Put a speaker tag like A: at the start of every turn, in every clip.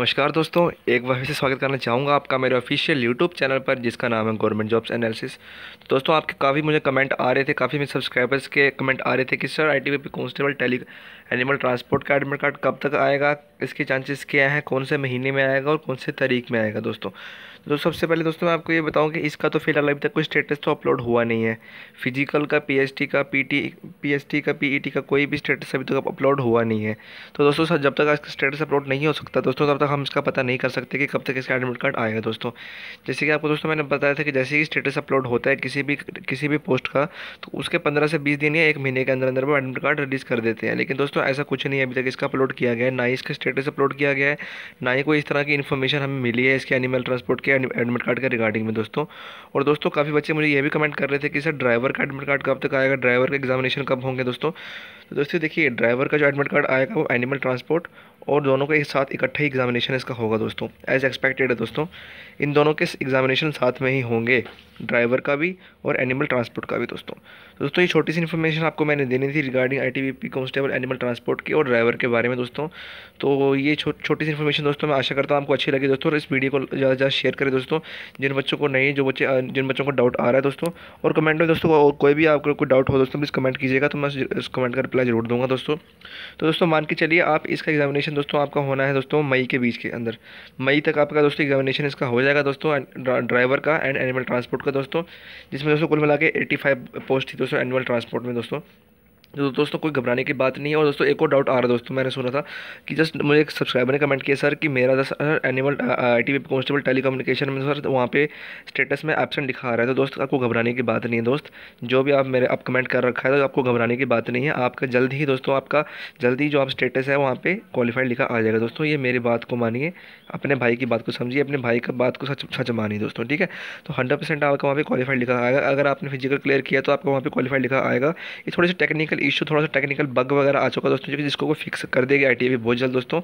A: नमस्कार दोस्तों एक बार फिर से स्वागत करना चाहूँगा आपका मेरे ऑफिशियल यूट्यूब चैनल पर जिसका नाम है गवर्नमेंट जॉब्स एनालिसिस दोस्तों आपके काफ़ी मुझे कमेंट आ रहे थे काफ़ी मेरे सब्सक्राइबर्स के कमेंट आ रहे थे कि सर आई टी कांस्टेबल टेली एनिमल ट्रांसपोर्ट का एडमिट कार्ड कब तक आएगा इसके चांसेस क्या हैं कौन से महीने में आएगा और कौन से तारीख में आएगा दोस्तों तो सबसे पहले दोस्तों मैं आपको ये बताऊं कि इसका तो फिलहाल अभी तक कोई स्टेटस तो अपलोड हुआ नहीं है फिजिकल का पीएसटी का पीटी टी का पीईटी e का कोई भी स्टेटस अभी तक अपलोड हुआ नहीं है तो दोस्तों सर जब तक इसका स्टेटस अपलोड नहीं हो सकता दोस्तों तब तक हम इसका पता नहीं कर सकते कि कब तक इसका एडमिट कार्ड आएगा दोस्तों जैसे कि आपको दोस्तों मैंने बताया था कि जैसे ही स्टेटस अपलोड होता है किसी भी किसी भी पोस्ट का तो उसके पंद्रह से बीस दिन या एक महीने के अंदर अंदर वो एडमिट कार्ड रिलीज़ कर देते हैं लेकिन दोस्तों ऐसा कुछ नहीं अभी तक इसका अपलोड किया गया ना ही इसका स्टेटस अपलोड किया गया है ना ही कोई इस तरह की इन्फॉर्मेशन हमें मिली है इसके एनिमल ट्रांसपोर्ट के एडमिट कार्ड के रिगार्डिंग में दोस्तों और दोस्तों काफ़ी बच्चे मुझे ये भी कमेंट कर रहे थे कि सर ड्राइवर का एडमिट कार्ड कब तक आएगा ड्राइवर का एग्जामिनेशन कब होंगे दोस्तों तो दोस्तों देखिए ड्राइवर का जो एडमिट कार्ड आएगा वो एनिमल ट्रांसपोर्ट और दोनों का एक साथ इकट्ठा ही एग्ज़ामिनेशन इसका होगा दोस्तों एज़ एक्सपेक्टेड है दोस्तों इन दोनों के एग्ज़ामिनेशन साथ में ही होंगे ड्राइवर का भी और एनिमल ट्रांसपोर्ट का भी दोस्तों दोस्तों ये छोटी सी इन्फॉर्मेशन आपको मैंने देनी थी regarding I T constable animal transport के और ड्राइवर के बारे में दोस्तों तो ये छो, छोटी सी इन्फॉर्मेशन दोस्तों मैं आशा करता हूँ आपको अच्छी लगी दोस्तों और इस वीडियो को ज़्यादा ज़्यादा शेयर करें दोस्तों जिन बच्चों को नहीं जो बच्चे जिन बच्चों को डाउट आ रहा है दोस्तों और कमेंट में दोस्तों कोई भी आपको कोई डाउट हो दोस्तों प्लीज़ कमेंट कीजिएगा तो मैं उस कमेंट का रिप्लाई जरूर दूँगा दोस्तों तो दोस्तों मान के चलिए आप इसका एग्जामिनेशन एग्जामिनेशन दोस्तों आपका होना है दोस्तों मई के बीच के अंदर मई तक आपका दोस्तों एग्जामिनेशन इसका हो जाएगा दोस्तों ड्राइवर का एंड एनिमल ट्रांसपोर्ट का दोस्तों जिसमें दोस्तों कुल मिला के एट्टी फाइव पोस्ट थी दोस्तों एनिमल ट्रांसपोर्ट में दोस्तों तो दोस्तों कोई घबराने की बात नहीं है और दोस्तों एक और डाउट आ रहा है दोस्तों मैंने सुना था कि जस्ट मुझे एक सब्सक्राइबर ने कमेंट किया सर कि मेरा दस animal I T constable telecommunication में सर वहाँ पे स्टेटस में एबसेंट दिखा रहा है तो दोस्त आपको घबराने की बात नहीं है दोस्त जो भी आप मेरे आप कमेंट कर रखा है तो आपको घबराने की बात नहीं है आपका जल्द ही दोस्तों आपका जल्द ही जो आप स्टेटस है वहाँ पर क्वालिफाइड लिखा आ जाएगा दोस्तों ये मेरी बात को मानिए अपने भाई की बात को समझिए अपने भाई का बात को सच सच मानिए दोस्तों ठीक है तो हंड्रेड आपका वहाँ पर क्वालिफाइड लिखा आएगा अगर आपने फिजिकल क्लियर किया तो आपको वहाँ पर क्वालिफाइड लिखा आएगा ये थोड़ी सी टेक्निकल टेक्निकल इशू थोड़ा सा टेक्निकल बग वगैरह आ चुका दोस्तों जो कि जिसको फिक्स कर देगी आई टी बहुत जल्द दोस्तों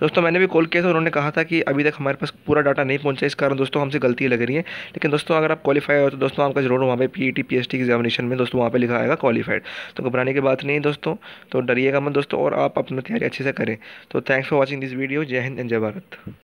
A: दोस्तों मैंने भी कॉल किया था उन्होंने कहा था कि अभी तक हमारे पास पूरा डाटा नहीं पहुंचा इस कारण दोस्तों हमसे गलती लग रही है लेकिन दोस्तों अगर आप क्वालिफाई हो तो दोस्तों आपका जरूर वहाँ पर P E T P S T examination में दोस्तों वहाँ पर लिखा आएगा क्वालिफाइड तो घबराने की बात नहीं दोस्तों तो डरिएगा मत दोस्तों और आप अपनी तैयारी अच्छे से करें तो thanks for watching this video जय हिंद एंड जय भारत